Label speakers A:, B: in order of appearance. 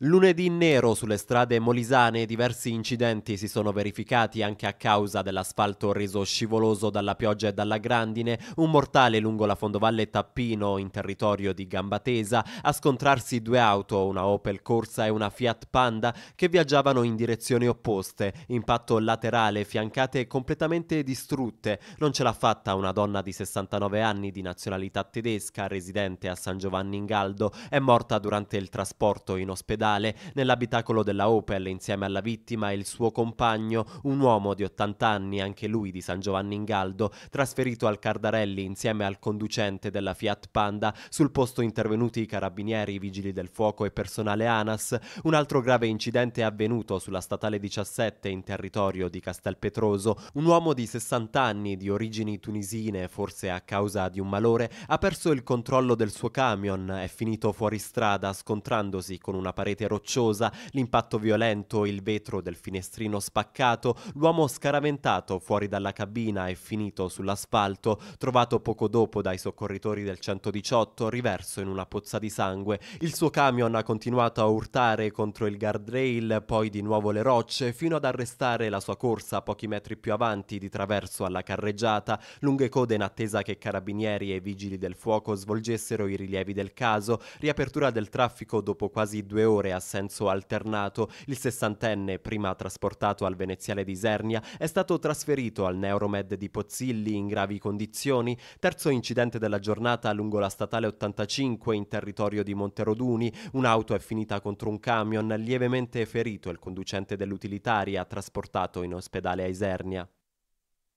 A: Lunedì nero sulle strade molisane diversi incidenti si sono verificati anche a causa dell'asfalto reso scivoloso dalla pioggia e dalla grandine, un mortale lungo la fondovalle Tappino in territorio di Gambatesa a scontrarsi due auto, una Opel Corsa e una Fiat Panda che viaggiavano in direzioni opposte, impatto laterale, fiancate completamente distrutte. Non ce l'ha fatta una donna di 69 anni di nazionalità tedesca residente a San Giovanni in Galdo, è morta durante il trasporto in ospedale ospedale nell'abitacolo della Opel insieme alla vittima e il suo compagno, un uomo di 80 anni, anche lui di San Giovanni in Galdo, trasferito al Cardarelli insieme al conducente della Fiat Panda, sul posto intervenuti i carabinieri, i vigili del fuoco e personale ANAS. Un altro grave incidente è avvenuto sulla statale 17 in territorio di Castelpetroso. Un uomo di 60 anni di origini tunisine, forse a causa di un malore, ha perso il controllo del suo camion, è finito fuori strada scontrandosi con una parete parete rocciosa, l'impatto violento, il vetro del finestrino spaccato, l'uomo scaraventato fuori dalla cabina e finito sull'asfalto, trovato poco dopo dai soccorritori del 118, riverso in una pozza di sangue. Il suo camion ha continuato a urtare contro il guardrail, poi di nuovo le rocce, fino ad arrestare la sua corsa pochi metri più avanti di traverso alla carreggiata, lunghe code in attesa che carabinieri e vigili del fuoco svolgessero i rilievi del caso, riapertura del traffico dopo quasi due ore ore a senso alternato. Il sessantenne, prima trasportato al veneziale di Isernia, è stato trasferito al Neuromed di Pozzilli in gravi condizioni. Terzo incidente della giornata lungo la statale 85 in territorio di Monteroduni. Un'auto è finita contro un camion, lievemente ferito il conducente dell'utilitaria trasportato in ospedale a Isernia.